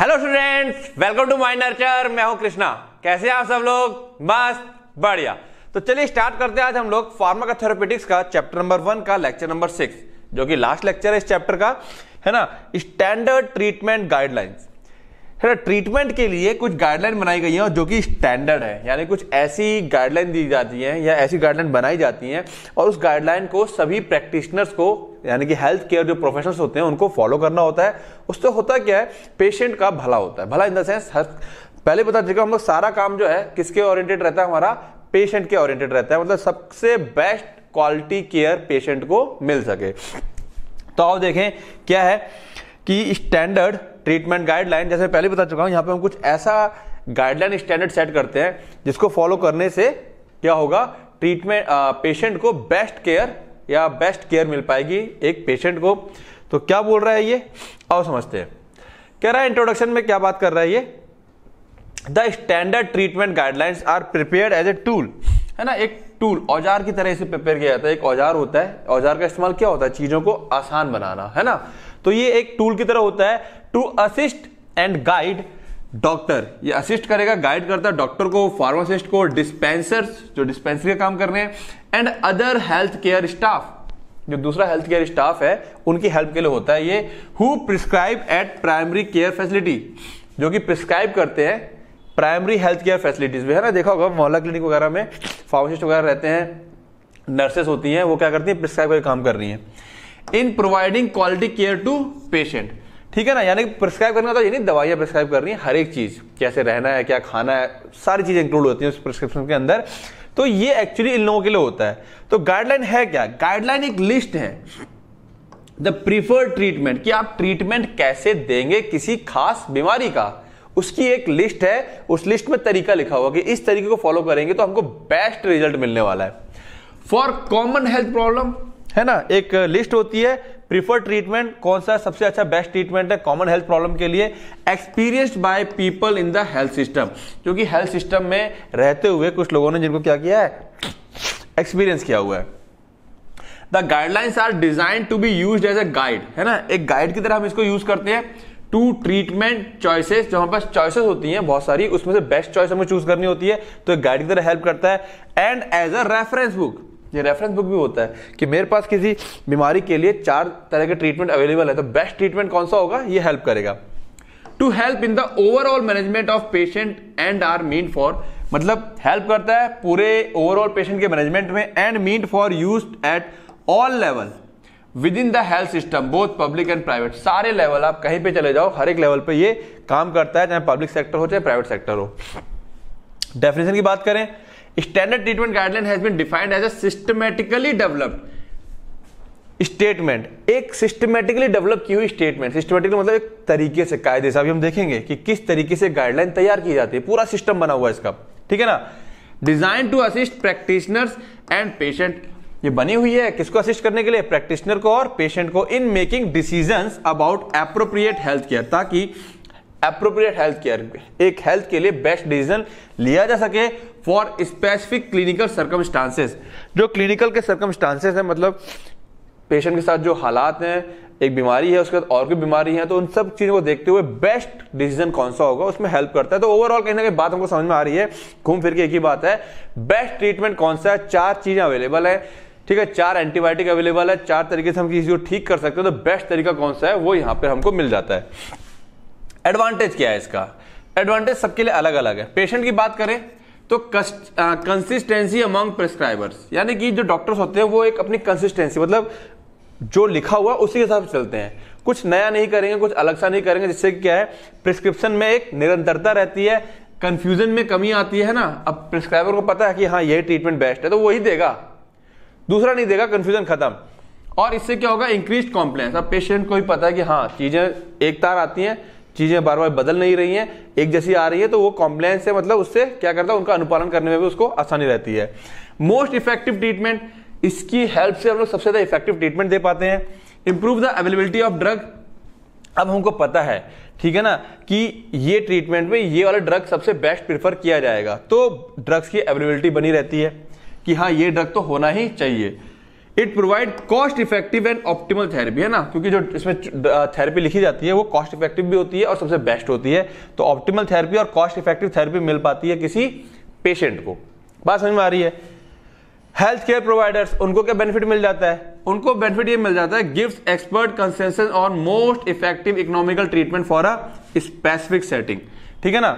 Hello students welcome to my Nurture मैं हूं कृष्णा कैसे हैं आप सब लोग मस्त बढ़िया तो चलिए स्टार्ट करते हैं आज हम लोग फार्माकोथेरापेटिक्स का चैप्टर नंबर वन का लेक्चर नंबर सिक्स जो कि लास्ट लेक्चर है इस चैप्टर का है ना स्टैंडर्ड ट्रीटमेंट गाइडलाइंस फिर ट्रीटमेंट के लिए कुछ गाइडलाइन बनाई गई हैं जो कि स्टैंडर्ड है यानी कुछ ऐसी गाइडलाइन दी जाती हैं या ऐसी गाइडलाइन बनाई जाती हैं और उस गाइडलाइन को सभी प्रैक्टिशनर्स को यानी कि हेल्थ केयर जो प्रोफेशनल्स होते हैं उनको फॉलो करना होता है उससे होता क्या है पेशेंट का भला होता है भला इन द सेंस पहले बता चुका हम लोग सारा काम जो है किसके ओरिएंटेड रहता है हमारा पेशेंट के ओरिएंटेड रहता है मतलब सबसे बेस्ट क्वालिटी केयर पेशेंट को मिल सके तो आओ देखें क्या है कि स्टैंडर्ड ट्रीटमेंट गाइडलाइन जैसे पहले बता चुका हूं यहां पे हम कुछ ऐसा गाइडलाइन स्टैंडर्ड सेट करते हैं जिसको फॉलो करने से क्या होगा ट्रीटमेंट पेशेंट को बेस्ट केयर या बेस्ट केयर मिल पाएगी एक पेशेंट को तो क्या बोल रहा है ये आओ समझते हैं कह रहा है इंट्रोडक्शन में क्या बात कर रहा है ये the standard treatment guidelines are prepare as a tool है ना एक टूल औजार की तरह इसे प्रिपेयर किया जाता है एक औजार होता है औजार का इस्तेमाल क्या होता है चीजों को आसान बनाना है ना तो ये एक टूल की तरह होता है to assist and guide doctor ये असिस्ट करेगा गाइड करता है डॉक्टर को फार्मासिस्ट को डिस्पेंसर जो डिस्पेंसरी का काम कर रहे हैं and other health care staff जो दूसरा हेल्थ केयर स्टाफ है उनकी हेल्प के लिए होता है ये who prescribe at primary care facility जो कि प्रिस्क्राइब करते हैं प्राइमरी हेल्थ केयर फैसिलिटीज में है ना देखा होगा मोहल्ला क्लिनिक वगैरह में फार्मासिस्ट वगैरह रहते हैं नर्सेस होती हैं वो क्या करती हैं प्रिस्क्राइब का काम कर रही हैं in providing quality care to patient ठीक है ना यानी प्रिस्क्राइब करना तो ये नहीं दवाइयाँ प्रिस्क्राइब रही है हर एक चीज़ कैसे रहना है क्या खाना है सारी चीज़ें इंक्लूड होती हैं उस प्रिस्क्रिप्शन के अंदर तो ये एक्चुअली इन लोगों के लिए होता है तो गाइडलाइन है क्या गाइडलाइन एक लिस्ट है द प्रीफर्ड ट्रीटमेंट कि आप ट्रीटमेंट कैसे देंगे किसी खास बीमारी का उसकी एक लिस्ट है उस लिस्ट में तरीका लिखा हुआ कि इस तरीके को फॉलो करेंगे तो हमको बेस्ट रिजल्ट मिलने वाला है फॉर कॉमन हेल्थ प्रॉब्लम है ना एक लिस्ट होती है प्रीफर ट्रीटमेंट कौन सा सबसे अच्छा बेस्ट ट्रीटमेंट है कॉमन हेल्थ प्रॉब्लम के लिए experienced by people in the health system क्योंकि हेल्थ सिस्टम में रहते हुए कुछ लोगों ने जिनको क्या किया है एक्सपीरियंस किया हुआ है the guidelines are design to be use as a guide है ना एक गाइड की तरह हम इसको यूज करते हैं टू ट्रीटमेंट चॉइसेस जो हमारे पास चॉइसेस होती हैं बहुत सारी उसमें से बेस्ट चॉइस हमें चूज करनी होती है तो एक गाइड की तरह हेल्प करता है and as a reference book ये रेफरेंस बुक भी होता है कि मेरे पास किसी बीमारी के लिए चार तरह के ट्रीटमेंट अवेलेबल है तो बेस्ट ट्रीटमेंट कौन सा होगा ये हेल्प करेगा to help in the overall management of patient and are mean for मतलब हेल्प करता है पूरे ओवरऑल पेशेंट के मैनेजमेंट में and mean for use at all level within the health system both public and private सारे level आप कहीं पे चले जाओ हर एक लेवल पे ये काम करता है चाहे पब्लिक सेक्टर हो चाहे प्राइवेट सेक्टर हो डेफिनेशन की बात करें standard treatment guideline has been defined as a systematically developed statement एक सिस्टमेटिकली डेवलप की हुई स्टेटमेंट सिस्टमेटिकली मतलब एक तरीके से कायदे से अभी हम देखेंगे कि किस तरीके से गाइडलाइन तैयार की जाती है पूरा सिस्टम बना हुआ है इसका ठीक है ना design to assist practitioners and patient ये बनी हुई है किसको असिस्ट करने के लिए प्रैक्टिशनर को और पेशेंट को in making decisions about appropriate health care ताकि अप्रोप्रिएट हेल्थ केयर एक हेल्थ के लिए बेस्ट डिसीजन लिया जा सके फॉर स्पेसिफिक क्लिनिकल सर्कमस्टांसेस जो क्लिनिकल के सर्कमस्टांसेस हैं मतलब पेशेंट के साथ जो हालात हैं एक बीमारी है उसके बाद और भी बीमारी है तो उन सब चीज़ों को देखते हुए बेस्ट डिसीजन कौन सा होगा उसमें हेल्प करता है तो ओवरऑल कहीं ना कहीं बात हमको समझ में आ रही है घूम फिर के एक ही बात है बेस्ट ट्रीटमेंट कौन सा है चार चीज़ें अवेलेबल है ठीक है चार एंटीबायोटिक अवेलेबल है चार तरीके से हम किसी को ठीक कर सकते हैं तो बेस्ट तरीका कौन सा है वो यहाँ पर हमको मिल जाता है एडवांटेज क्या है इसका एडवांटेज सबके लिए अलग अलग है पेशेंट की बात करें तो कंसिस्टेंसी अमंग प्रिस्क्राइबर्स यानी कि जो डॉक्टर्स होते हैं वो एक अपनी कंसिस्टेंसी मतलब जो लिखा हुआ उसी के हिसाब से चलते हैं कुछ नया नहीं करेंगे कुछ अलग सा नहीं करेंगे जिससे क्या है प्रिस्क्रिप्शन में एक निरंतरता रहती है कंफ्यूजन में कमी आती है ना अब प्रिस्क्राइबर को पता है कि हाँ ये ट्रीटमेंट बेस्ट है तो वही देगा दूसरा नहीं देगा कंफ्यूजन खत्म और इससे क्या होगा इंक्रीज कॉम्प्लेंस अब पेशेंट को भी पता है कि हाँ चीजें एक तार आती हैं चीज़ें बार बार बदल नहीं रही हैं एक जैसी आ रही है तो वो कॉम्प्लेंस है मतलब उससे क्या करता है उनका अनुपालन करने में भी उसको आसानी रहती है मोस्ट इफेक्टिव ट्रीटमेंट इसकी हेल्प से हम लोग सबसे ज़्यादा इफेक्टिव ट्रीटमेंट दे पाते हैं improve the availability of drug अब हमको पता है ठीक है ना कि ये ट्रीटमेंट में ये वाला ड्रग सबसे बेस्ट प्रिफर किया जाएगा तो ड्रग्स की अवेलेबिलिटी बनी रहती है कि हाँ ये ड्रग तो होना ही चाहिए it provide cost effective and optimal therapy है ना क्योंकि जो इसमें थेरेपी लिखी जाती है वो कॉस्ट इफेक्टिव भी होती है और सबसे बेस्ट होती है तो ऑप्टिमल थेरेपी और कॉस्ट इफेक्टिव थेरेपी मिल पाती है किसी पेशेंट को बात समझ में आ रही है हेल्थ केयर प्रोवाइडर्स उनको क्या बेनिफिट मिल जाता है उनको बेनिफिट ये मिल जाता है gives expert consensus on most effective economical treatment for a specific setting ठीक है ना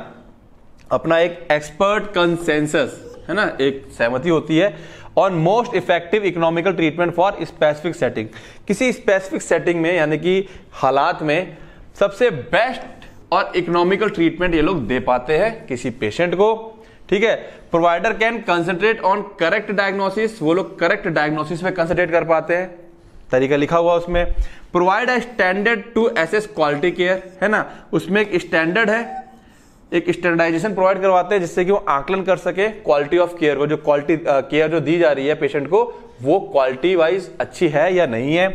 अपना एक एक्सपर्ट कंसेंसस है ना एक सहमति होती है और most effective economical treatment for specific setting किसी स्पेसिफिक सेटिंग में यानी कि हालात में सबसे बेस्ट और इकोनॉमिकल ट्रीटमेंट ये लोग दे पाते हैं किसी पेशेंट को ठीक है provider can concentrate on correct diagnosis वो लोग करेक्ट डायग्नोसिस में कंसंट्रेट कर पाते हैं तरीका लिखा हुआ उसमें provide a standard to assess quality care है ना उसमें एक स्टैंडर्ड है एक स्टैंडर्डाइजेशन प्रोवाइड करवाते हैं जिससे कि वो आकलन कर सके क्वालिटी ऑफ केयर को जो क्वालिटी केयर जो दी जा रही है पेशेंट को वो क्वालिटी वाइज अच्छी है या नहीं है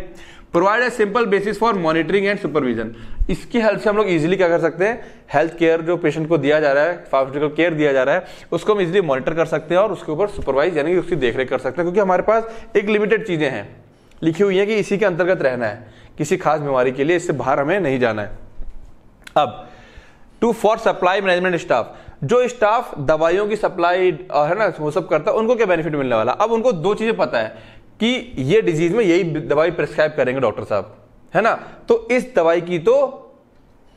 provide a simple basis for monitoring and supervision इसकी हेल्प से हम लोग इजिली क्या कर सकते हैं हेल्थ केयर जो पेशेंट को दिया जा रहा है फार्मास्यूटिकल केयर दिया जा रहा है उसको हम इजिली मॉनिटर कर सकते हैं और उसके ऊपर सुपरवाइज यानी कि उसकी देखरेख कर सकते हैं क्योंकि हमारे पास एक लिमिटेड चीज़ें हैं लिखी हुई है कि इसी के अंतर्गत रहना है किसी खास बीमारी के लिए इससे बाहर हमें नहीं जाना है अब two for supply management staff जो स्टाफ दवाइयों की सप्लाई है ना वो सब करता है उनको क्या बेनिफिट मिलने वाला अब उनको दो चीजें पता है कि ये डिजीज में यही दवाई प्रिस्क्राइब करेंगे डॉक्टर साहब है ना तो इस दवाई की तो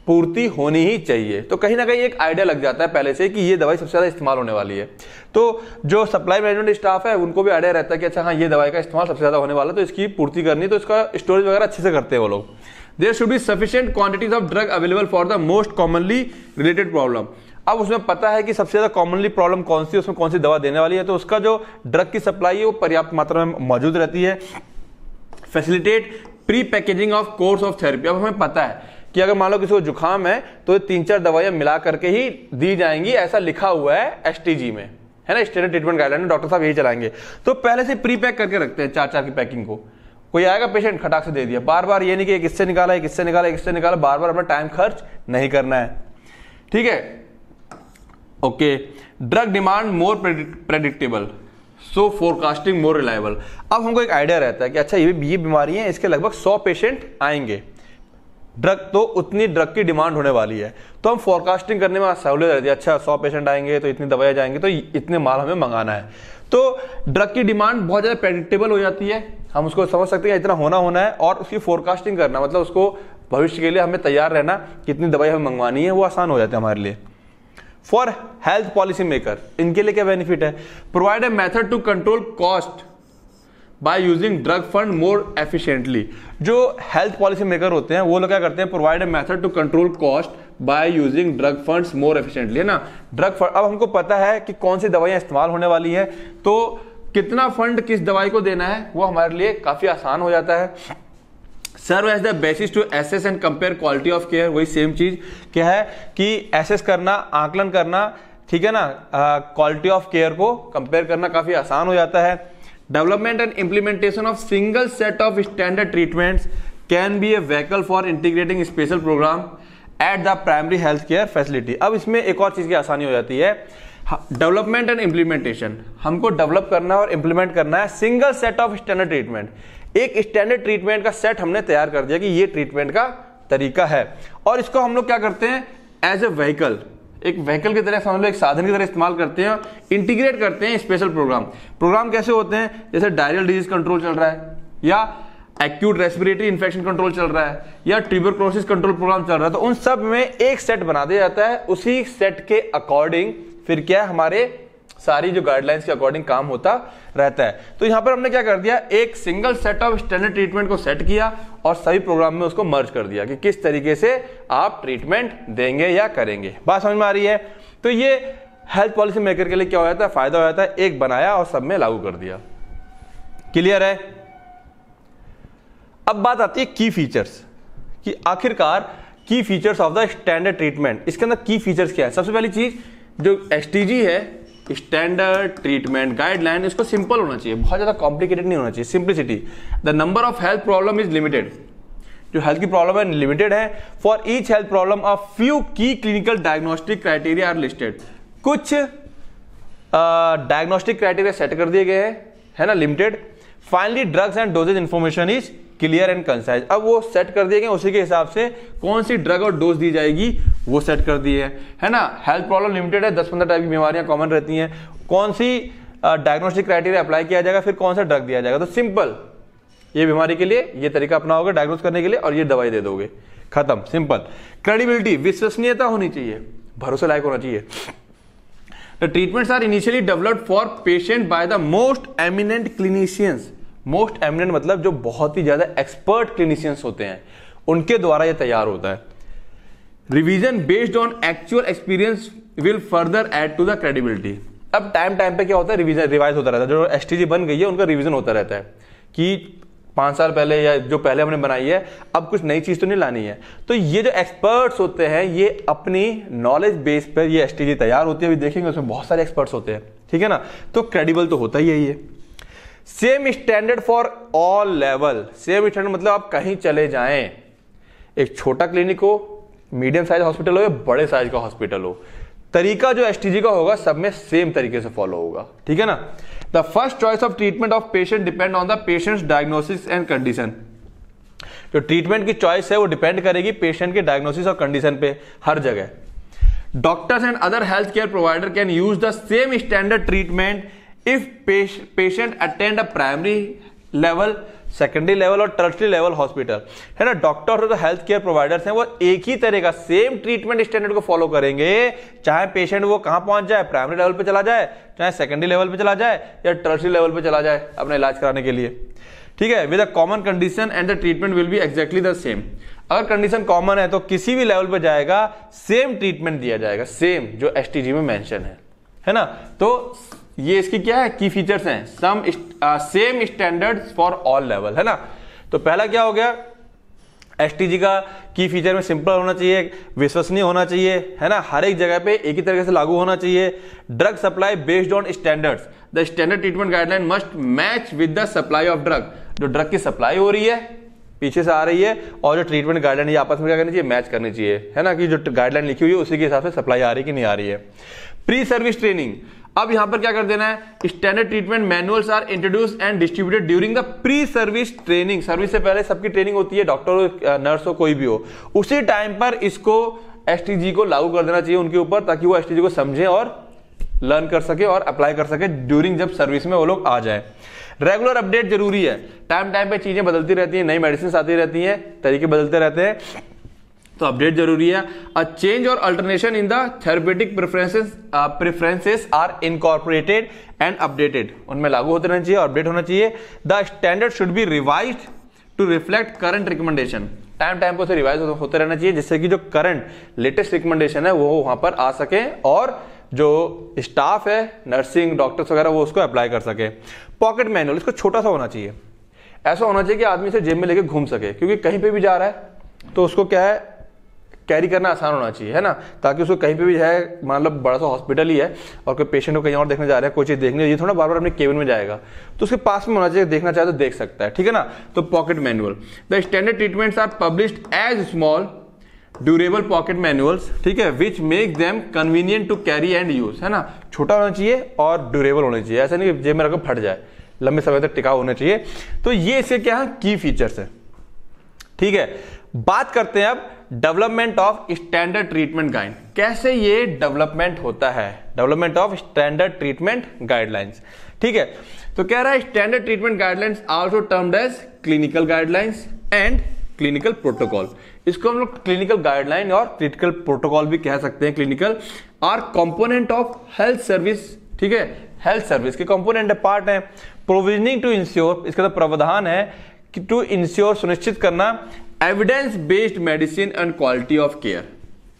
पूर्ति होनी ही चाहिए तो कहीं ना कहीं एक आइडिया लग जाता है पहले से कि ये दवाई सबसे ज़्यादा इस्तेमाल होने वाली है तो जो सप्लाई मैनेजमेंट स्टाफ है उनको भी आइडिया रहता है कि अच्छा हाँ ये दवाई का इस्तेमाल सबसे ज़्यादा होने वाला है तो इसकी पूर्ति करनी तो इसका स्टोरेज वगैरह अच्छे से करते हैं वो लोग there should be sufficient quantities of drug available for the most commonly related problem अब उसमें पता है कि सबसे ज़्यादा कॉमनली प्रॉब्लम कौन सी है उसमें कौन सी दवा देने वाली है तो उसका जो ड्रग की सप्लाई है वो पर्याप्त मात्रा में मौजूद रहती है facilitate pre packaging of course of therapy अब हमें पता है कि अगर मान लो किसी को जुकाम है तो तीन चार दवाइयां मिला करके ही दी जाएंगी ऐसा लिखा हुआ है एस में है ना स्टैंडर्ड ट्रीटमेंट गाइडलाइन में डॉक्टर साहब यही चलाएंगे तो पहले से प्री पैक करके रखते हैं चार चार की पैकिंग को कोई आएगा पेशेंट खटाक से दे दिया बार बार ये नहीं कि एक इससे निकाला एक इससे निकाला एक इससे निकाला बार बार अपना टाइम खर्च नहीं करना है ठीक है okay drug demand more predictable so forecasting more reliable अब हमको एक आइडिया रहता है कि अच्छा ये ये बीमारी है इसके लगभग सौ पेशेंट आएंगे ड्रग तो उतनी ड्रग की डिमांड होने वाली है तो हम फोरकास्टिंग करने में सहूलियत रहती है अच्छा सौ पेशेंट आएंगे तो इतनी दवाई जाएंगे तो इतने माल हमें मंगाना है तो ड्रग की डिमांड बहुत ज़्यादा प्रेडिक्टेबल हो जाती है हम उसको समझ सकते हैं इतना होना होना है और उसकी फोरकास्टिंग करना मतलब उसको भविष्य के लिए हमें तैयार रहना कितनी दवाई हमें मंगवानी है वो आसान हो जाता है हमारे लिए फॉर हेल्थ पॉलिसी मेकर इनके लिए क्या बेनिफिट है provide a method to control cost by using drug fund more efficiently जो हेल्थ पॉलिसी मेकर होते हैं वो लोग क्या करते हैं provide a method to control cost by using drug funds more efficiently है ना ड्रग फंड अब हमको पता है कि कौन सी दवाइयाँ इस्तेमाल होने वाली है तो कितना फंड किस दवाई को देना है वो हमारे लिए काफ़ी आसान हो जाता है serve as the basis to assess and compare quality of care वही सेम चीज़ क्या है कि एसेस करना आकलन करना ठीक है ना क्वालिटी ऑफ केयर को कंपेयर करना काफ़ी आसान हो जाता है development and implementation of single set of standard treatments can be a vehicle for integrating special program at the primary health care facility अब इसमें एक और चीज़ की आसानी हो जाती है डेवलपमेंट एंड इम्प्लीमेंटेशन हमको डेवलप करना है और इम्प्लीमेंट करना है single set of standard treatment एक स्टैंडर्ड ट्रीटमेंट का सेट हमने तैयार कर दिया कि ये ट्रीटमेंट का तरीका है और इसको हम लोग क्या करते हैं एज ए व्हीकल एक व्हीकल की तरह समझ लो एक साधन की तरह इस्तेमाल करते हैं इंटीग्रेट करते हैं स्पेशल प्रोग्राम प्रोग्राम कैसे होते हैं जैसे डायरियल डिजीज कंट्रोल चल रहा है या एक्यूट रेस्पिरेटरी इन्फेक्शन कंट्रोल चल रहा है या क्रोसिस कंट्रोल प्रोग्राम चल रहा है तो उन सब में एक सेट बना दिया जाता है उसी सेट के अकॉर्डिंग फिर क्या है हमारे सारी जो गाइडलाइंस के अकॉर्डिंग काम होता रहता है तो यहां पर हमने क्या कर दिया एक single set of standard treatment को सेट किया और सभी प्रोग्राम में उसको मर्ज कर दिया कि किस तरीके से आप ट्रीटमेंट देंगे या करेंगे बात समझ में आ रही है तो ये हेल्थ पॉलिसी मेकर के लिए क्या हो जाता है फायदा हो जाता है एक बनाया और सब में लागू कर दिया क्लियर है अब बात आती है की फीचर्स कि आखिरकार की features of the standard treatment इसके अंदर की फीचर्स क्या है सबसे पहली चीज जो एस है स्टैंडर्ड ट्रीटमेंट गाइडलाइन इसको सिंपल होना चाहिए बहुत ज़्यादा कॉम्प्लिकेटेड नहीं होना चाहिए simplicity the number of health problem is limited जो हेल्थ की प्रॉब्लम है लिमिटेड है for each health problem a few key clinical diagnostic criteria are listed कुछ डायग्नोस्टिक क्राइटेरिया सेट कर दिए गए हैं है ना limited finally drugs and dosages information is clear and concise अब वो सेट कर दिए गए उसी के हिसाब से कौन सी ड्रग और डोज दी जाएगी वो सेट कर दिए है है ना हेल्थ प्रॉब्लम लिमिटेड है दस पंद्रह टाइप की बीमारियां कॉमन रहती हैं कौन सी डायग्नोस्टिक क्राइटेरिया अप्लाई किया जाएगा फिर कौन सा ड्रग दिया जाएगा तो सिंपल ये बीमारी के लिए ये तरीका अपनाओगे डायग्नोस करने के लिए और ये दवाई दे दोगे खत्म सिंपल क्रेडिबिलिटी विश्वसनीयता होनी चाहिए भरोसे लायक होना चाहिए the treatments are initially developed for patient by the most eminent clinicians most eminent मतलब जो बहुत ही ज़्यादा एक्सपर्ट क्लिनिशियंस होते हैं उनके द्वारा यह तैयार होता है revision based on actual experience will further add to the credibility अब टाइम टाइम पे क्या होता है रिवीजन रिवाइज होता रहता है जो एस बन गई है उनका रिवीजन होता रहता है कि पांच साल पहले या जो पहले हमने बनाई है अब कुछ नई चीज़ तो नहीं लानी है तो ये जो एक्सपर्ट्स होते हैं ये अपनी नॉलेज बेस पर ये एस तैयार होती है अभी देखेंगे उसमें बहुत सारे एक्सपर्ट्स होते हैं ठीक है ना तो क्रेडिबल तो होता ही है ये same standard for all level same standard मतलब आप कहीं चले जाएं एक छोटा क्लिनिक हो मीडियम साइज हॉस्पिटल हो या बड़े साइज का हॉस्पिटल हो तरीका जो एस का होगा सब में सेम तरीके से फॉलो होगा ठीक है ना the first choice of treatment of patient depend on the patient's diagnosis and condition जो ट्रीटमेंट की चॉइस है वो डिपेंड करेगी पेशेंट के डायग्नोसिस और कंडीशन पे हर जगह doctors and other health care provider can use the same standard treatment if patient attend a primary level secondary level और टर्सरी लेवल हॉस्पिटल है ना डॉक्टर और जो हेल्थ केयर प्रोवाइडर्स हैं वो एक ही तरह का सेम ट्रीटमेंट स्टैंडर्ड को फॉलो करेंगे चाहे पेशेंट वो कहाँ पहुंच जाए प्राइमरी लेवल पे चला जाए चाहे सेकेंडरी लेवल पे चला जाए या टर्सरी लेवल पे चला जाए अपना इलाज कराने के लिए ठीक है with a common condition and the treatment will be exactly the same अगर कंडीशन कॉमन है तो किसी भी लेवल पर जाएगा सेम ट्रीटमेंट दिया जाएगा सेम जो एस में मैंशन है है ना तो ये इसकी क्या है की फीचर्स हैं some same standard for all level है ना तो पहला क्या हो गया एस का की फीचर में सिंपल होना चाहिए विश्वसनीय होना चाहिए है ना हर एक जगह पे एक ही तरीके से लागू होना चाहिए drug supply based on standards the standard treatment guideline must match with the supply of drug जो ड्रग की सप्लाई हो रही है पीछे से आ रही है और जो ट्रीटमेंट गाइडलाइन ये आपस में क्या करनी चाहिए मैच करनी चाहिए है ना कि जो गाइडलाइन लिखी हुई है उसी के हिसाब से सप्लाई आ रही है कि नहीं आ रही है प्री सर्विस ट्रेनिंग अब यहां पर क्या कर देना है standard treatment manuals are introduce and distributed during the pre service training service से पहले सबकी ट्रेनिंग होती है डॉक्टर हो नर्स हो कोई भी हो उसी टाइम पर इसको एस को लागू कर देना चाहिए उनके ऊपर ताकि वो एस को समझे और लर्न कर सके और अप्लाई कर सके ड्यूरिंग जब सर्विस में वो लोग आ जाए रेगुलर अपडेट जरूरी है टाइम टाइम पे चीजें बदलती रहती हैं नई मेडिसिन आती रहती हैं तरीके बदलते रहते हैं तो अपडेट जरूरी है अ चेंज और alternation in the therapeutic preferences preferences are incorporated and updated उनमें लागू होते रहना चाहिए अपडेट होना चाहिए the standard should be revise to reflect current recommendation time time पर उसे रिवाइज होते रहना चाहिए जिससे कि जो करंट लेटेस्ट रिकमेंडेशन है वो वहां पर आ सके और जो स्टाफ है नर्सिंग डॉक्टर्स वगैरह वो उसको अप्लाई कर सके पॉकेट मैनुअल इसको छोटा सा होना चाहिए ऐसा होना चाहिए कि आदमी से जेब में लेके घूम सके क्योंकि कहीं पे भी जा रहा है तो उसको क्या है कैरी करना आसान होना चाहिए है ना ताकि उसको कहीं पे भी है मतलब बड़ा सा हॉस्पिटल ही है और कोई पेशेंट को कहीं और देखने जा रहा है कोई चीज़ देखने ये थोड़ा बार बार अपने केबिन में जाएगा तो उसके पास में होना चाहिए देखना चाहे तो देख सकता है ठीक है ना तो pocket manual the standard treatments are publish as small durable pocket manuals ठीक है which make them convenient to carry and use है ना छोटा होना चाहिए और ड्यूरेबल होना चाहिए ऐसा नहीं कि जेब में रखो फट जाए लंबे समय तक टिकाऊ होना चाहिए तो ये इसके क्या है की फीचर्स है ठीक है बात करते हैं अब development of standard treatment guide कैसे ये डेवलपमेंट होता है development of standard treatment guidelines ठीक है तो कह रहा है standard treatment guidelines also termed as clinical guidelines and clinical protocol इसको हम लोग क्लिनिकल गाइडलाइन और क्लिनिकल प्रोटोकॉल भी कह सकते हैं clinical are component of health service ठीक है हेल्थ सर्विस के कॉम्पोनेंट पार्ट है प्रोविजनिंग टू इंश्योर इसका तो प्रावधान है कि टू इंश्योर सुनिश्चित करना evidence based medicine and quality of care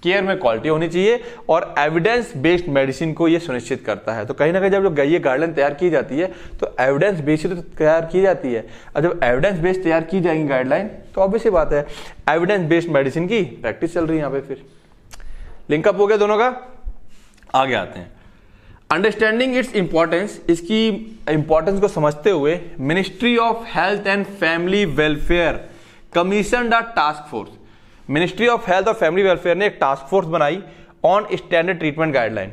care में क्वालिटी होनी चाहिए और एविडेंस बेस्ड मेडिसिन को ये सुनिश्चित करता है तो कहीं ना कहीं जब जो गई गाइडलाइन तैयार की जाती है तो एविडेंस बेस्ड तो तैयार की जाती है और जब एविडेंस बेस्ड तैयार की जाएगी गाइडलाइन तो ऑब्वियस ही बात है एविडेंस बेस्ड मेडिसिन की प्रैक्टिस चल रही है यहाँ पे फिर लिंकअप हो गया दोनों का आगे आते हैं अंडरस्टैंडिंग इट्स इंपॉर्टेंस इसकी इंपॉर्टेंस को समझते हुए ministry of health and family welfare commission the task force ministry of health और फैमिली वेलफेयर ने एक टास्क फोर्स बनाई on standard treatment guideline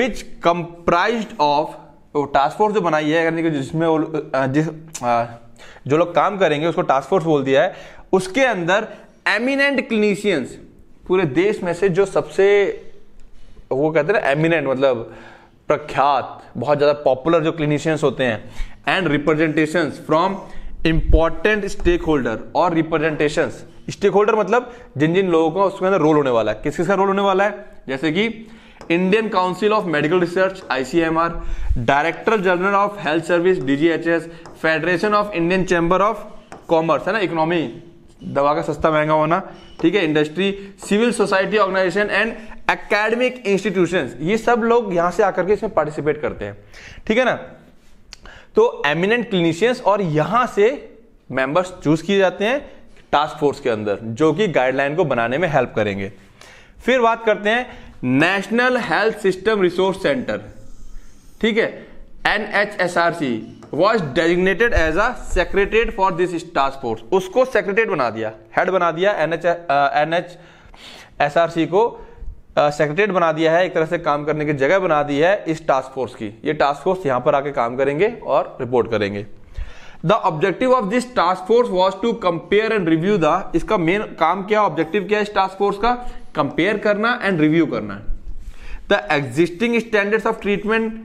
which comprise of task force जो बनाई है यानी कि जिसमें वो जिस जो लोग काम करेंगे उसको टास्क फोर्स बोल दिया है उसके अंदर एमिनेंट क्लिनिशियंस पूरे देश में से जो सबसे वो कहते हैं ना एमिनेंट मतलब प्रख्यात बहुत ज़्यादा पॉपुलर जो क्लिनिशियंस होते हैं and representation from important stakeholder और रिप्रेजेंटेशन स्टेक होल्डर मतलब जिन जिन लोगों का उसके अंदर रोल होने वाला है किस किस का रोल होने वाला है जैसे कि Indian Council of Medical Research ICMR Director general of health Service DGHS Federation of Indian Chamber of Commerce है ना इकोनॉमी दवा का सस्ता महंगा होना ठीक है industry civil society organisation and academic institutions ये सब लोग यहां से आकर के इसमें पार्टिसिपेट करते हैं ठीक है ना तो एमिनेंट क्लिनिशियंस और यहां से मेंबर्स चूज किए जाते हैं टास्क फोर्स के अंदर जो कि गाइडलाइन को बनाने में हेल्प करेंगे फिर बात करते हैं National Health System Resource Centre ठीक है N H S R C was designated as a secretariat for this task force उसको सेक्रेटरेट बना दिया हेड बना दिया N H N H S R C को सेक्रेटेट बना दिया है एक तरह से काम करने की जगह बना दी है इस टास्क फोर्स की ये टास्क फोर्स यहाँ पर आके काम करेंगे और रिपोर्ट करेंगे the objective of this task force was to compare and review the इसका मेन काम क्या ऑब्जेक्टिव क्या है इस टास्क फोर्स का कंपेयर करना एंड रिव्यू करना the existing standards of treatment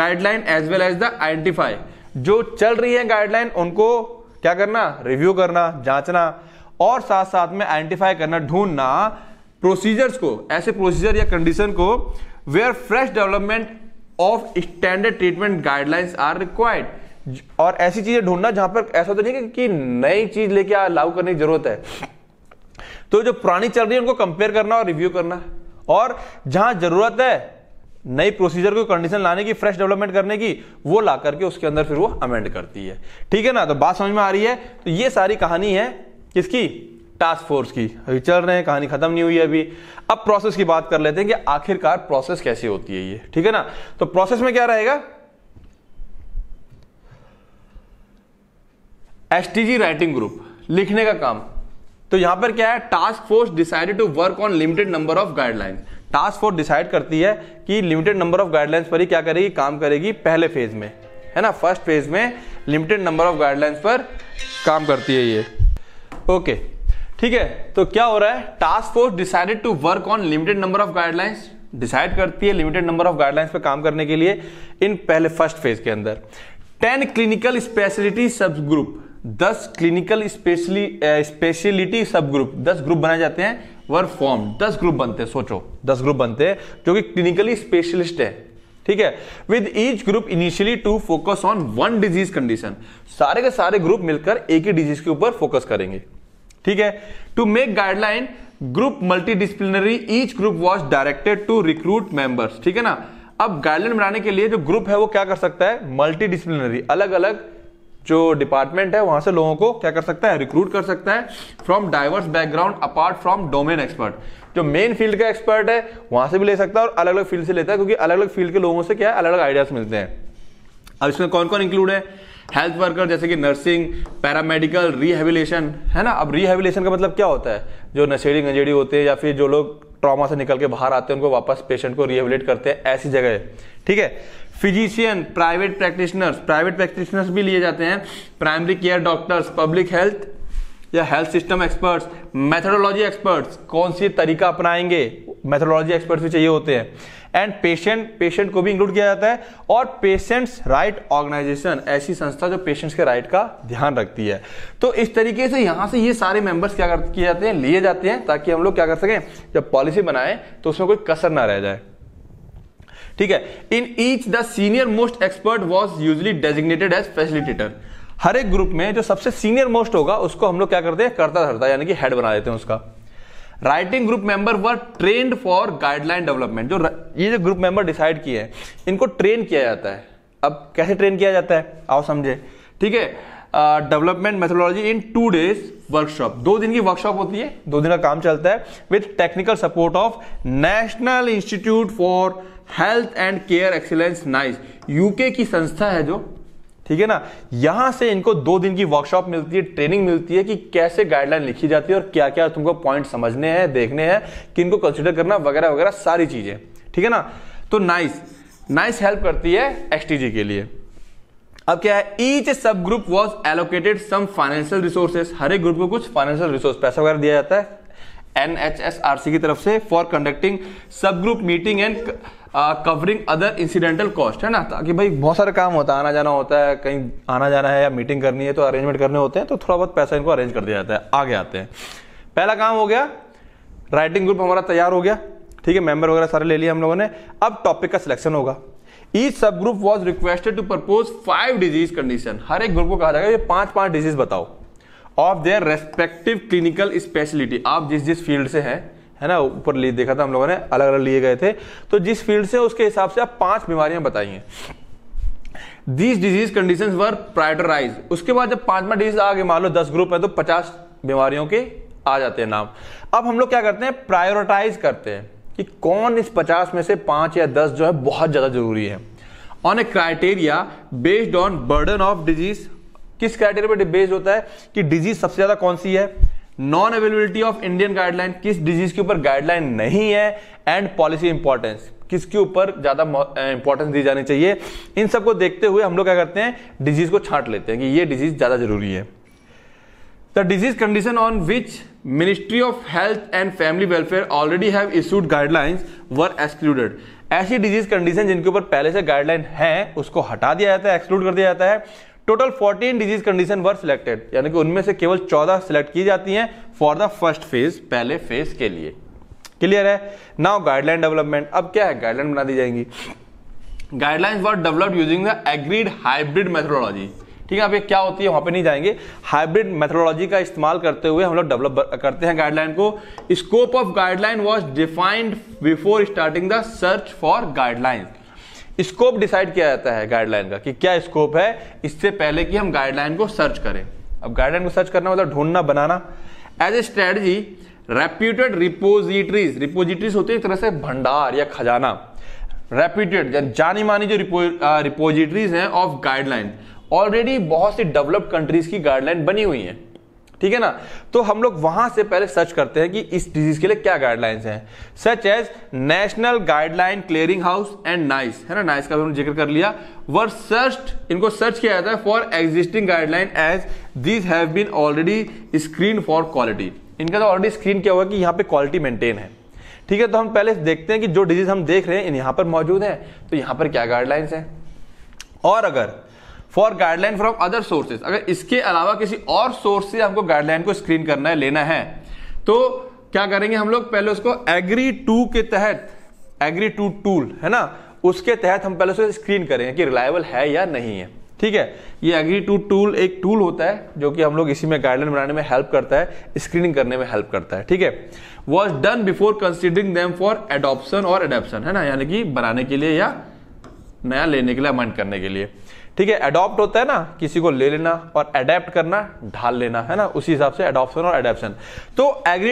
guideline as well as the identify जो चल रही है गाइडलाइन उनको क्या करना रिव्यू करना जांचना और साथ साथ में आइडेंटिफाई करना ढूंढना प्रोसीजर्स को ऐसे प्रोसीजर या कंडीशन को where fresh development of standard treatment guidelines are required और ऐसी चीजें ढूंढना जहां पर ऐसा तो नहीं है कि नई चीज लेके लागू करने की जरूरत है तो जो पुरानी चल रही है उनको कंपेयर करना और रिव्यू करना और जहां जरूरत है नई प्रोसीजर को कंडीशन लाने की फ्रेश डेवलपमेंट करने की वो ला करके उसके अंदर फिर वो अमेंड करती है ठीक है ना तो बात समझ में आ रही है तो ये सारी कहानी है किसकी टास्क फोर्स की अभी चल रहे हैं कहानी खत्म नहीं हुई है अभी अब प्रोसेस की बात कर लेते हैं कि आखिरकार प्रोसेस कैसी होती है ये ठीक है ना तो प्रोसेस में क्या रहेगा एसटीजी राइटिंग ग्रुप लिखने का काम तो यहां पर क्या है task force decided to work on limited number of guideline task force decide करती है कि लिमिटेड नंबर ऑफ गाइडलाइंस पर ही क्या करेगी काम करेगी पहले फेज में है ना फर्स्ट फेज में लिमिटेड नंबर ऑफ गाइडलाइंस पर काम करती है ये ओके okay. ठीक है तो क्या हो रहा है task force decided to work on limited number of guidelines decide करती है लिमिटेड नंबर ऑफ गाइडलाइंस पे काम करने के लिए इन पहले फर्स्ट फेज के अंदर ten clinical speciality sub group दस clinical specially speciality sub group दस ग्रुप बनाए जाते हैं वर फॉर्म दस ग्रुप बनते हैं सोचो दस ग्रुप बनते हैं जो कि क्लिनिकली स्पेशलिस्ट है ठीक है with each group initially to focus on one disease condition सारे के सारे ग्रुप मिलकर एक ही डिजीज के ऊपर फोकस करेंगे ठीक है to make guideline group multidisciplinary each group was directed to recruit members ठीक है ना अब गाइडलाइन बनाने के लिए जो ग्रुप है वो क्या कर सकता है मल्टीडिसिप्लिनरी अलग अलग जो डिपार्टमेंट है वहां से लोगों को क्या कर सकता है रिक्रूट कर सकता है from diverse background apart from domain expert जो मेन फील्ड का एक्सपर्ट है वहां से भी ले सकता है और अलग अलग फील्ड से लेता है क्योंकि अलग अलग फील्ड के लोगों से क्या है अलग अलग आइडियाज मिलते हैं अब इसमें कौन कौन इंक्लूड है हेल्थ वर्कर जैसे कि नर्सिंग पैरामेडिकल रिहेबिलेशन है ना अब रिहेबिलेशन का मतलब क्या होता है जो नशेड़ी गंजेड़ी होते हैं या फिर जो लोग ट्रॉमा से निकल के बाहर आते हैं उनको वापस पेशेंट को रिहेबिलेट करते हैं ऐसी जगह ठीक है physician private practitioners private practitioners भी लिए जाते हैं primary care doctors public health या health system experts methodology experts कौन सी तरीका अपनाएंगे मेथडोलॉजी एक्सपर्ट्स भी चाहिए होते हैं एंड पेशेंट पेशेंट को भी इंक्लूड किया जाता है और पेशेंट्स राइट ऑर्गेनाइजेशन ऐसी संस्था जो पेशेंट्स के राइट का ध्यान रखती है तो इस तरीके से यहाँ से ये सारे मेंबर्स क्या किए जाते हैं लिए जाते हैं ताकि हम लोग क्या कर सकें जब पॉलिसी बनाएं तो उसमें कोई कसर ना रह जाए ठीक है in each the senior most expert was usually designated as facilitator हर एक ग्रुप में जो सबसे सीनियर मोस्ट होगा उसको हम लोग क्या करते हैं करता धरता यानी कि हेड बना देते हैं उसका writing group member were trained for guideline development जो ये जो ग्रुप मेंबर डिसाइड किए हैं इनको ट्रेन किया जाता है अब कैसे ट्रेन किया जाता है आओ समझे ठीक है development methodology in two days workshop दो दिन की वर्कशॉप होती है दो दिन का काम चलता है with technical support of National Institute for Health and Care Excellence NICE UK की संस्था है जो ठीक है ना यहां से इनको दो दिन की वर्कशॉप मिलती है ट्रेनिंग मिलती है कि कैसे गाइडलाइन लिखी जाती है और क्या क्या तुमको पॉइंट समझने हैं देखने हैं किनको कंसिडर करना वगैरह वगैरह सारी चीजें ठीक है ना तो नाइस नाइस हेल्प करती है एक्सटीजी के लिए अब क्या है each sub group was allocated some financial resources हर एक ग्रुप को कुछ फाइनेंशियल रिसोर्स पैसा वगैरह दिया जाता है एनएचएसआरसी की तरफ से for conducting sub group meeting and covering other incidental cost है ना ताकि भाई बहुत सारे काम होता है आना जाना होता है कहीं आना जाना है या मीटिंग करनी है तो अरेंजमेंट करने होते हैं तो थोड़ा बहुत पैसा इनको अरेंज कर दिया जाता है आगे आते हैं पहला काम हो गया राइटिंग ग्रुप हमारा तैयार हो गया ठीक है मेंबर वगैरह सारे ले लिए हम लोगों ने अब टॉपिक का सिलेक्शन होगा each sub group was requested to propose five disease condition हर एक ग्रुप को कहा जाएगा ये पांच पांच डिजीज बताओ of their respective clinical speciality आप जिस जिस फील्ड से हैं है ना ऊपर लिए देखा था हम लोगों ने अलग अलग लिए गए थे तो जिस फील्ड से उसके हिसाब से आप पांच बीमारियां बताइए these disease condition were prioritise उसके बाद जब पांचवा डिजीज आ आगे मान लो दस ग्रुप है तो पचास बीमारियों के आ जाते हैं नाम अब हम लोग क्या करते हैं प्रायोरिटाइज करते हैं कि कौन इस पचास में से पांच या दस जो है बहुत ज्यादा जरूरी है on a criteria based on burden of disease किस क्राइटेरिया पर बेस्ड होता है कि डिजीज सबसे ज्यादा कौन सी है non availability of Indian guideline किस डिजीज के ऊपर गाइडलाइन नहीं है एंड पॉलिसी इंपॉर्टेंस किसके ऊपर ज्यादा इंपॉर्टेंस दी जानी चाहिए इन सबको देखते हुए हम लोग क्या करते हैं डिजीज को छांट लेते हैं कि ये डिजीज ज्यादा जरूरी है the disease condition on which ministry of health and family welfare already have issued guidelines were excluded ऐसी डिजीज कंडीशन जिनके ऊपर पहले से गाइडलाइन है उसको हटा दिया जाता है एक्सक्लूड कर दिया जाता है total 14 disease condition were selected यानी कि उनमें से केवल 14 सिलेक्ट की जाती हैं फॉर द फर्स्ट फेज पहले फेज के लिए क्लियर है नाउ गाइडलाइन डेवलपमेंट अब क्या है गाइडलाइन बना दी जाएंगी guideline were developed using the agreed hybrid methodology ठीक है अब ये क्या होती है वहां पे नहीं जाएंगे हाइब्रिड मेथोडोलॉजी का इस्तेमाल करते हुए हम लोग डेवलप करते हैं गाइडलाइन को scope of guideline was defined before starting the search for guidelines scope decide किया जाता है गाइडलाइन का कि क्या स्कोप है इससे पहले कि हम गाइडलाइन को सर्च करें अब गाइडलाइन को सर्च करना मतलब ढूंढना बनाना as a strategy reputed repositories repositories होती है एक तरह से भंडार या खजाना रेप्यूटेड जानी मानी जो रिपो, रिपोजिटरीज हैं ऑफ गाइडलाइन ऑलरेडी बहुत सी डेवलप्ड कंट्रीज की गाइडलाइन बनी हुई है ठीक है ना तो हम लोग वहां से पहले सर्च करते हैं कि इस डिजीज के लिए क्या गाइडलाइंस हैं such as National Guideline Clearing House and NICE है ना नाइस का भी जिक्र कर लिया वर सर्च इनको सर्च किया जाता है for existing guideline as these have been already screen for quality इनका तो ऑलरेडी स्क्रीन क्या हुआ कि यहाँ पे क्वालिटी मेंटेन है ठीक है तो हम पहले देखते हैं कि जो डिजीज हम देख रहे हैं यहां पर मौजूद है तो यहां पर क्या गाइडलाइंस है और अगर for guideline from other sources अगर इसके अलावा किसी और सोर्स से हमको गाइडलाइन को स्क्रीन करना है लेना है तो क्या करेंगे हम लोग पहले उसको एग्री टू के तहत एग्री टू टूल है ना उसके तहत हम पहले उसको स्क्रीन करेंगे कि रिलायबल है या नहीं है ठीक है ये एग्री टू टूल एक टूल होता है जो कि हम लोग इसी में गाइडलाइन बनाने में हेल्प करता है स्क्रीनिंग करने में हेल्प करता है ठीक है was done before considering them for adoption और एडेप्शन है ना यानी कि बनाने के लिए या नया लेने के लिए अमाइंड करने के लिए ठीक है अडॉप्ट होता है ना किसी को ले लेना और अडेप्ट करना ढाल लेना है ना उसी हिसाब से अडॉप्शन और अडेप्शन तो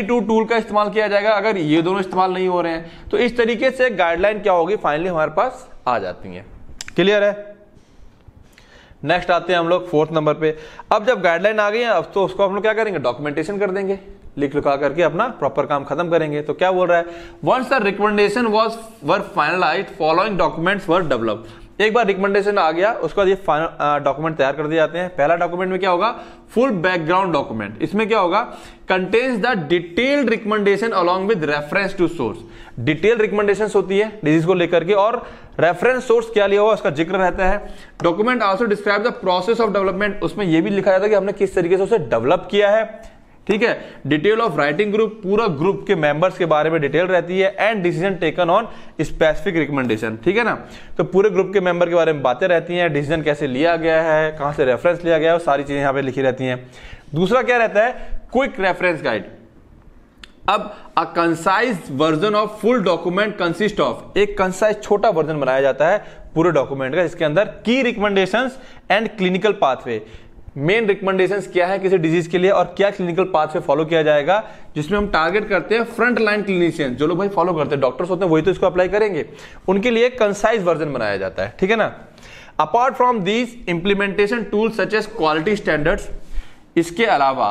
टू टूल का इस्तेमाल किया जाएगा अगर ये दोनों इस्तेमाल नहीं हो रहे हैं तो इस तरीके से गाइडलाइन क्या होगी फाइनली हमारे पास आ जाती है क्लियर है नेक्स्ट आते हैं हम लोग फोर्थ नंबर पे अब जब गाइडलाइन आ गई है अब तो उसको हम लोग क्या करेंगे डॉक्यूमेंटेशन कर देंगे लिख लुखा करके अपना प्रॉपर काम खत्म करेंगे तो क्या बोल रहा है once the recommendation was were finalise following documents were develop एक बार रिकमेंडेशन आ गया उसके बाद ये फाइनल डॉक्यूमेंट तैयार कर दिए जाते हैं पहला डॉक्यूमेंट में क्या होगा फुल बैकग्राउंड डॉक्यूमेंट इसमें क्या होगा contains the detailed recommendation along with reference to source detail recommendation होती है डिजीज को लेकर के और रेफरेंस सोर्स क्या लिया हुआ उसका जिक्र रहता है document also describe the process of development उसमें यह भी लिखा जाता है कि हमने किस तरीके से उसे डेवलप किया है ठीक है डिटेल ऑफ राइटिंग ग्रुप पूरा ग्रुप के मेंबर्स के बारे में डिटेल रहती है and decision taken on specific recommendation ठीक है ना तो पूरे ग्रुप के मेंबर के बारे में बातें रहती हैं डिसीजन कैसे लिया गया है कहाँ से रेफरेंस लिया गया है सारी चीजें यहाँ पे लिखी रहती हैं दूसरा क्या रहता है क्विक रेफरेंस गाइड अब a concise version of full document consist of एक कंसाइज छोटा वर्जन बनाया जाता है पूरे डॉक्यूमेंट का इसके अंदर की recommendations and clinical pathway main recommendations क्या है किसी डिजीज के लिए और क्या क्लिनिकल पाथ पे फॉलो किया जाएगा जिसमें हम टारगेट करते हैं फ्रंट लाइन क्लिनिशियन जो लोग भाई फॉलो करते हैं डॉक्टर्स होते हैं वही तो इसको अप्लाई करेंगे उनके लिए कंसाइज वर्जन बनाया जाता है ठीक है ना apart from these implementation tools such as quality standards इसके अलावा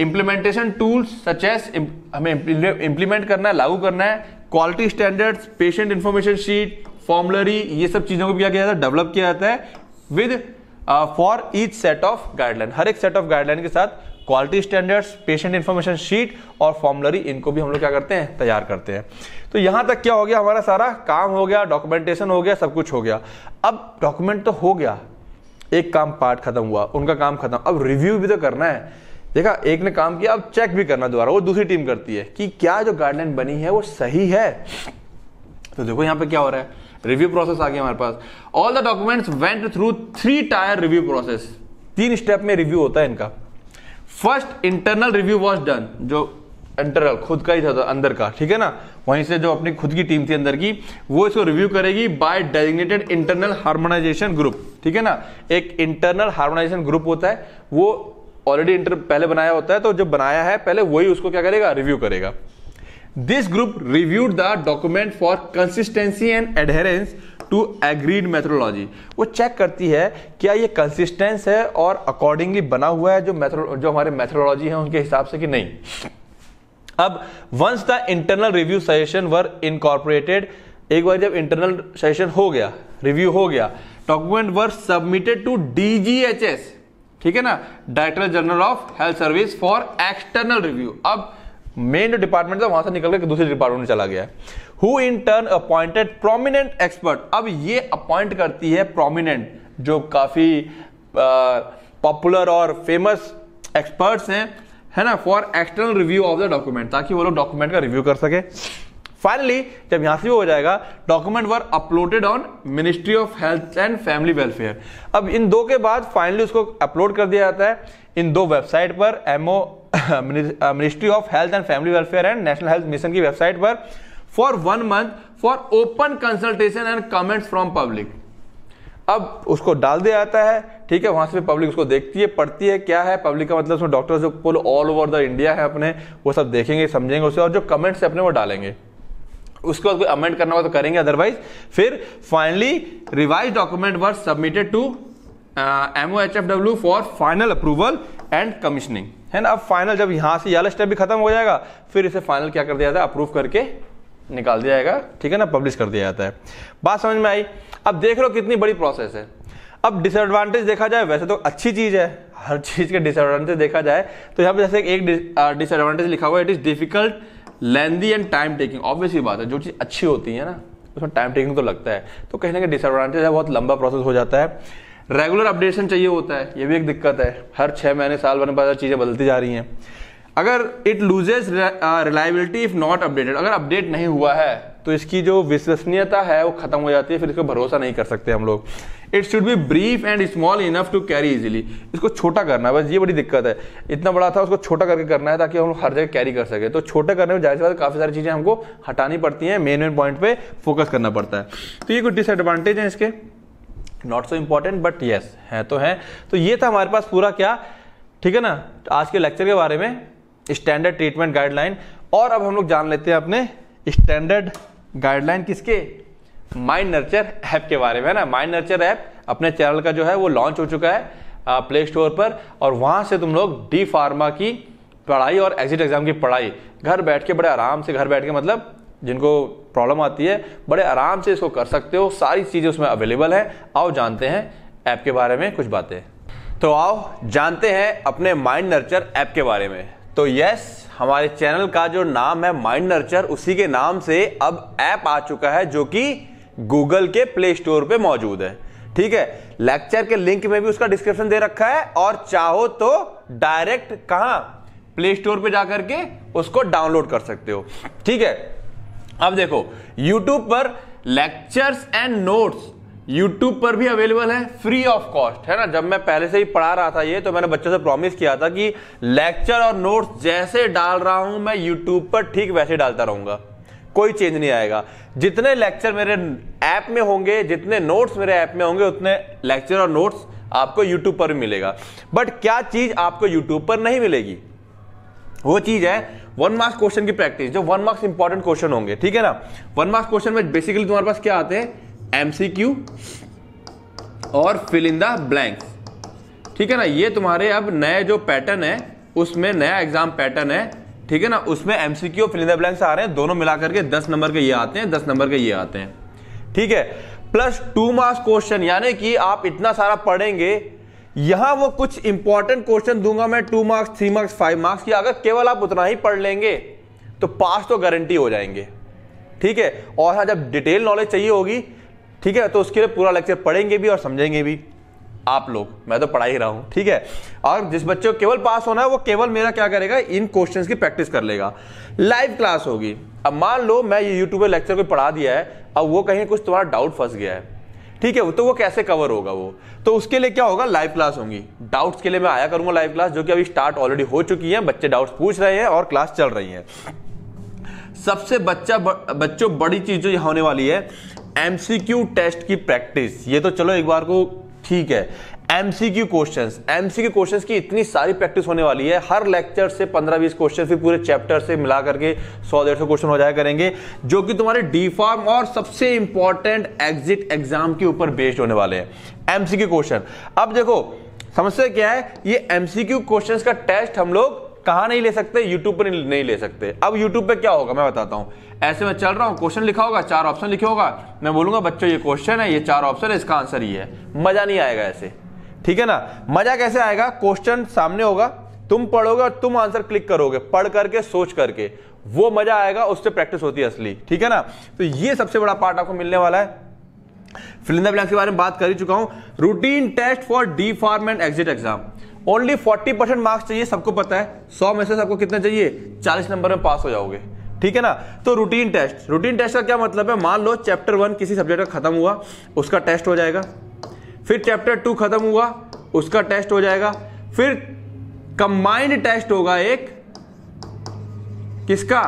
इंप्लीमेंटेशन टूल्स सच एस हमें इंप्लीमेंट करना है लागू करना है quality standards patient information sheet formulary ये सब चीजों को क्या किया जाता है डेवलप किया जाता है with for each set of guideline हर एक सेट ऑफ गाइडलाइन के साथ quality standards patient information sheet और फॉर्मुलरी इनको भी हम लोग क्या करते हैं तैयार करते हैं तो यहाँ तक क्या हो गया हमारा सारा काम हो गया डॉक्यूमेंटेशन हो गया सब कुछ हो गया अब डॉक्यूमेंट तो हो गया एक काम पार्ट खत्म हुआ उनका काम खत्म अब रिव्यू भी तो करना है देखा एक ने काम किया अब चेक भी करना दोबारा वो दूसरी टीम करती है कि क्या जो गाइडलाइन बनी है वो सही है तो देखो यहाँ पे क्या हो रहा है रिव्यू प्रोसेस आ गया हमारे पास all the documents went through three tier review process तीन स्टेप में रिव्यू होता है इनका first internal review was done जो इंटरनल खुद का ही था था अंदर का ठीक है ना वहीं से जो अपनी खुद की टीम थी अंदर की वो इसको रिव्यू करेगी by designated internal harmonisation group ठीक है ना एक इंटरनल हार्मोनाइजेशन ग्रुप होता है वो ऑलरेडी इंटर पहले बनाया होता है तो जो बनाया है पहले वही उसको क्या करेगा रिव्यू करेगा this group reviewed the document for consistency and adherence to agreed methodology वो चेक करती है क्या ये कंसिस्टेंस है और अकॉर्डिंगली बना हुआ है जो method, जो हमारे मेथोडोलॉजी है उनके हिसाब से कि नहीं अब once the internal review suggestion were incorporated एक बार जब इंटरनल सजेशन हो गया रिव्यू हो गया document were submitted to DGHS ठीक है ना director general of health service for external review अब मेन जो डिपार्टमेंट था वहां से निकल के दूसरे डिपार्टमेंट में चला गया who in turn appointed prominent expert अब ये अपॉइंट करती है प्रोमिनेंट जो काफी पॉपुलर और फेमस एक्सपर्ट्स हैं है ना for external review of the document ताकि वो लोग डॉक्यूमेंट का रिव्यू कर सके फाइनली जब यहां से हो जाएगा document were uploaded on ministry of health and family welfare अब इन दो के बाद फाइनली उसको अपलोड कर दिया जाता है इन दो वेबसाइट पर MO ministry of health and family welfare and national health mission की वेबसाइट पर for one month for open consultation and comments from public अब उसको डाल दिया जाता है ठीक है वहां से पब्लिक उसको देखती है पढ़ती है क्या है पब्लिक का मतलब उसमें डॉक्टर्स जो pool all over the India है अपने वो सब देखेंगे समझेंगे उसे और जो कमेंट्स है अपने वो डालेंगे उसके बाद कोई अमेंड करना होगा तो करेंगे अदरवाइज फिर finally revise document were submitted to MO H F W for final approval and commissioning है ना अब फाइनल जब यहाँ से यहाँ स्टेप भी खत्म हो जाएगा फिर इसे फाइनल क्या कर दिया जाता है अप्रूव करके निकाल दिया जाएगा ठीक है ना पब्लिश कर दिया जाता है बात समझ में आई अब देख लो कितनी बड़ी प्रोसेस है अब डिसएडवांटेज देखा जाए वैसे तो अच्छी चीज़ है हर चीज़ के डिसएडवांटेज देखा जाए तो यहाँ पे जैसे एक डिसएडवांटेज लिखा हुआ है it is difficult lengthy and time taking obviously बात है जो चीज़ अच्छी होती है ना उसमें टाइम टेकिंग तो लगता है तो कहीं ना कहीं डिसएडवांटेज है बहुत लंबा प्रोसेस हो जाता है रेगुलर अपडेशन चाहिए होता है ये भी एक दिक्कत है हर छः महीने साल भर में चीज़ें बदलती जा रही हैं अगर it loses reliability if not updated अगर अपडेट नहीं हुआ है तो इसकी जो विश्वसनीयता है वो खत्म हो जाती है फिर इसको भरोसा नहीं कर सकते हम लोग it should be brief and small enough to carry easily इसको छोटा करना है बस ये बड़ी दिक्कत है इतना बड़ा था उसको छोटा करके करना है ताकि हम लोग हर जगह कैरी कर सके तो छोटा करने में जाहिर सी बात काफ़ी सारी चीज़ें हमको हटानी पड़ती हैं मेन मेन पॉइंट पे फोकस करना पड़ता है तो ये कुछ डिसएडवांटेज है इसके not so important but yes है तो है तो ये था हमारे पास पूरा क्या ठीक है ना आज के लेक्चर के बारे में स्टैंडर्ड ट्रीटमेंट गाइडलाइन और अब हम लोग जान लेते हैं अपने स्टैंडर्ड गाइडलाइन किसके माइंड नर्चर ऐप के बारे में है ना माइंड नर्चर ऐप अपने चैनल का जो है वो लॉन्च हो चुका है प्ले स्टोर पर और वहाँ से तुम लोग डी फार्मा की पढ़ाई और एग्जिट एग्जाम की पढ़ाई घर बैठ के बड़े आराम से घर बैठ के मतलब जिनको प्रॉब्लम आती है बड़े आराम से इसको कर सकते हो सारी चीज़ें उसमें अवेलेबल हैं आओ जानते हैं ऐप के बारे में कुछ बातें तो आओ जानते हैं अपने माइंड नर्चर ऐप के बारे में तो यस हमारे चैनल का जो नाम है माइंड नर्चर उसी के नाम से अब ऐप आ चुका है जो कि गूगल के प्ले स्टोर पर मौजूद है ठीक है लेक्चर के लिंक में भी उसका डिस्क्रिप्शन दे रखा है और चाहो तो डायरेक्ट कहाँ प्ले स्टोर पे जाकर के उसको डाउनलोड कर सकते हो ठीक है अब देखो यूट्यूब पर लेक्चर्स एंड नोट्स यूट्यूब पर भी अवेलेबल है फ्री ऑफ कॉस्ट है ना जब मैं पहले से ही पढ़ा रहा था ये तो मैंने बच्चों से प्रॉमिस किया था कि लेक्चर और नोट्स जैसे डाल रहा हूं मैं यूट्यूब पर ठीक वैसे डालता रहूंगा कोई चेंज नहीं आएगा जितने लेक्चर मेरे ऐप में होंगे जितने नोट्स मेरे ऐप में होंगे उतने लेक्चर और नोट्स आपको यूट्यूब पर मिलेगा बट क्या चीज आपको यूट्यूब पर नहीं मिलेगी वो चीज है वन मार्क्स क्वेश्चन की प्रैक्टिस जो वन मार्क्स इंपॉर्टेंट क्वेश्चन होंगे ठीक है ना वन मार्क्स क्वेश्चन में बेसिकली तुम्हारे पास क्या आते हैं एमसीक्यू और फिल इन द ब्लैंक ठीक है ना ये तुम्हारे अब नए जो पैटर्न है उसमें नया एग्जाम पैटर्न है ठीक है ना उसमें एमसीक्यू और फिल इन द ब्लैंक्स आ रहे हैं दोनों मिलाकर के दस नंबर के ये आते हैं दस नंबर के ये आते हैं ठीक है प्लस टू मार्क्स क्वेश्चन यानी कि आप इतना सारा पढ़ेंगे यहां वो कुछ इंपॉर्टेंट क्वेश्चन दूंगा मैं two marks three marks five marks की अगर केवल आप उतना ही पढ़ लेंगे तो पास तो गारंटी हो जाएंगे ठीक है और हाँ जब डिटेल नॉलेज चाहिए होगी ठीक है तो उसके लिए पूरा लेक्चर पढ़ेंगे भी और समझेंगे भी आप लोग मैं तो पढ़ा ही रहा हूं ठीक है और जिस बच्चे को केवल पास होना है वो केवल मेरा क्या करेगा इन क्वेश्चंस की प्रैक्टिस कर लेगा लाइव क्लास होगी अब मान लो मैं ये यूट्यूब लेक्चर को पढ़ा दिया है अब वो कहीं कुछ तुम्हारा डाउट फंस गया है ठीक है तो वो कैसे कवर होगा वो तो उसके लिए क्या होगा लाइव क्लास होंगी डाउट्स के लिए मैं आया करूंगा लाइव क्लास जो कि अभी स्टार्ट ऑलरेडी हो चुकी है बच्चे डाउट्स पूछ रहे हैं और क्लास चल रही है सबसे बच्चा बच्चों बड़ी चीज जो होने वाली है एमसीक्यू टेस्ट की प्रैक्टिस ये तो चलो एक बार को ठीक है एमसीक्यू क्वेश्चंस एमसीक्यू क्वेश्चंस की इतनी सारी प्रैक्टिस होने वाली है हर लेक्चर से 15-20 क्वेश्चन फिर पूरे चैप्टर से मिला करके 100-150 क्वेश्चन हो जाया करेंगे जो कि तुम्हारे डी फॉर्म और सबसे इंपॉर्टेंट एग्जिट एग्जाम के ऊपर बेस्ड होने वाले हैं एमसीक्यू क्वेश्चन अब देखो समस्या क्या है ये एमसीक्यू क्वेश्चन का टेस्ट हम लोग कहा नहीं ले सकते यूट्यूब पर नहीं ले सकते अब यूट्यूब पे क्या होगा मैं बताता हूं ऐसे में चल रहा हूं क्वेश्चन लिखा होगा चार ऑप्शन लिखे होगा मैं बोलूंगा बच्चों ये क्वेश्चन है ये चार ऑप्शन है इसका आंसर ये है मजा नहीं आएगा ऐसे ठीक है ना मजा कैसे आएगा क्वेश्चन सामने होगा तुम पढ़ोगे और तुम आंसर क्लिक करोगे पढ़ करके सोच करके वो मजा आएगा उससे प्रैक्टिस होती है असली ठीक है ना तो ये सबसे बड़ा पार्ट आपको मिलने वाला है फिलिंदा ब्लैक के बारे में बात कर ही चुका हूं routine test for D pharm and exit exam only 40 percent marks चाहिए सबको पता है 100 में से सबको कितना चाहिए 40 नंबर में पास हो जाओगे ठीक है ना तो रूटीन टेस्ट रूटीन टेस्ट का क्या मतलब है मान लो चैप्टर वन किसी सब्जेक्ट का खत्म हुआ उसका टेस्ट हो जाएगा फिर चैप्टर टू खत्म हुआ उसका टेस्ट हो जाएगा फिर कंबाइंड टेस्ट होगा एक किसका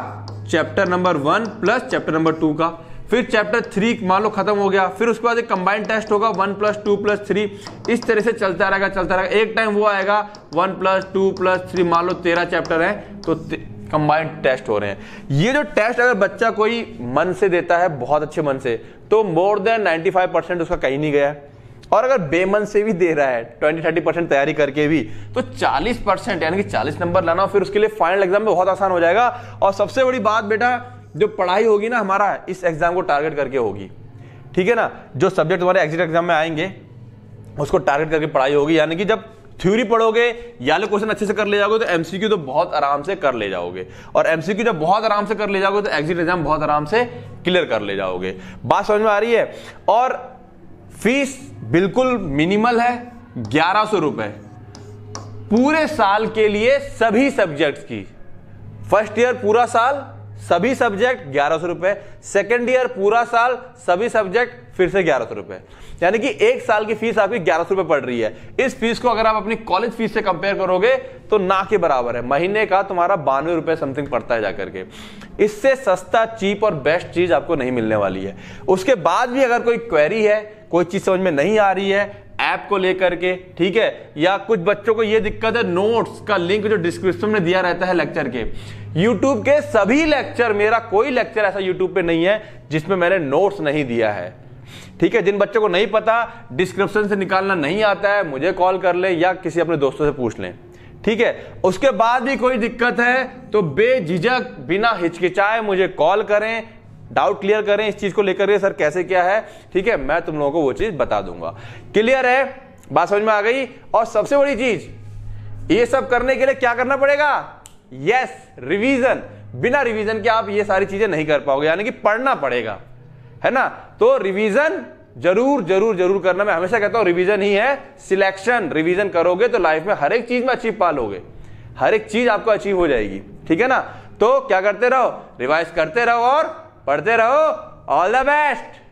chapter number one plus chapter number two का फिर चैप्टर थ्री मान लो खत्म हो गया फिर उसके बाद एक कंबाइंड टेस्ट होगा one plus two plus three इस तरह से चलता रहेगा चलता रहेगा एक टाइम वो आएगा one plus two plus three मान लो तेरह चैप्टर है तो कंबाइंड टेस्ट हो रहे हैं ये जो टेस्ट अगर बच्चा कोई मन से देता है बहुत अच्छे मन से तो मोर देन 95 परसेंट उसका कहीं नहीं गया है और अगर बेमन से भी दे रहा है ट्वेंटी थर्टी परसेंट तैयारी करके भी तो चालीस परसेंट यानी कि चालीस नंबर लाना फिर उसके लिए फाइनल एग्जाम में बहुत आसान हो जाएगा और सबसे बड़ी बात बेटा जो पढ़ाई होगी ना हमारा इस एग्जाम को टारगेट करके होगी ठीक है ना जो सब्जेक्ट तुम्हारे एग्जिट एग्जाम में आएंगे उसको टारगेट करके पढ़ाई होगी यानी कि जब थ्योरी पढ़ोगे या लो तो क्वेश्चन अच्छे से कर ले जाओगे तो एमसीक्यू तो बहुत आराम से कर ले जाओगे और एमसीक्यू जब बहुत आराम से कर ले जाओगे तो एग्जिट एग्जाम बहुत आराम से क्लियर कर ले जाओगे बात समझ में आ रही है और फीस बिल्कुल मिनिमल है ग्यारह सौ रुपए पूरे साल के लिए सभी सब्जेक्ट्स की फर्स्ट ईयर पूरा साल सभी सब्जेक्ट ग्यारह सौ रुपए सेकेंड ईयर पूरा साल सभी सब्जेक्ट फिर से ग्यारह सौ रुपए यानी कि एक साल की फीस आपकी ग्यारह सौ रुपए पड़ रही है इस फीस को अगर आप अपनी कॉलेज फीस से कंपेयर करोगे तो ना के बराबर है महीने का तुम्हारा बानवे रुपए समथिंग पड़ता है जाकर के इससे सस्ता चीप और बेस्ट चीज आपको नहीं मिलने वाली है उसके बाद भी अगर कोई क्वेरी है कोई चीज समझ में नहीं आ रही है ऐप को लेकर के ठीक है या कुछ बच्चों को यह दिक्कत है नोट्स का लिंक जो डिस्क्रिप्शन में दिया रहता है लेक्चर के यूट्यूब के सभी लेक्चर मेरा कोई लेक्चर ऐसा यूट्यूब पे नहीं है जिसमें मैंने नोट्स नहीं दिया है ठीक है जिन बच्चों को नहीं पता डिस्क्रिप्शन से निकालना नहीं आता है मुझे कॉल कर ले या किसी अपने दोस्तों से पूछ लें ठीक है उसके बाद भी कोई दिक्कत है तो बेझिझक बिना हिचकिचाए मुझे कॉल करें डाउट क्लियर करें इस चीज को लेकर सर कैसे क्या है ठीक है मैं तुम लोगों को वो चीज बता दूंगा क्लियर है बात समझ में आ गई और सबसे बड़ी चीज ये सब करने के लिए क्या करना पड़ेगा यस रिवीजन बिना रिवीजन के आप ये सारी चीजें नहीं कर पाओगे यानी कि पढ़ना पड़ेगा है ना तो रिवीजन जरूर जरूर जरूर करना मैं हमेशा कहता हूं रिवीजन ही है सिलेक्शन रिवीजन करोगे तो लाइफ में हर एक चीज में अचीव पा लोगे हर एक चीज आपको अचीव हो जाएगी ठीक है ना तो क्या करते रहो रिवाइज करते रहो और पढ़ते रहो ऑल द बेस्ट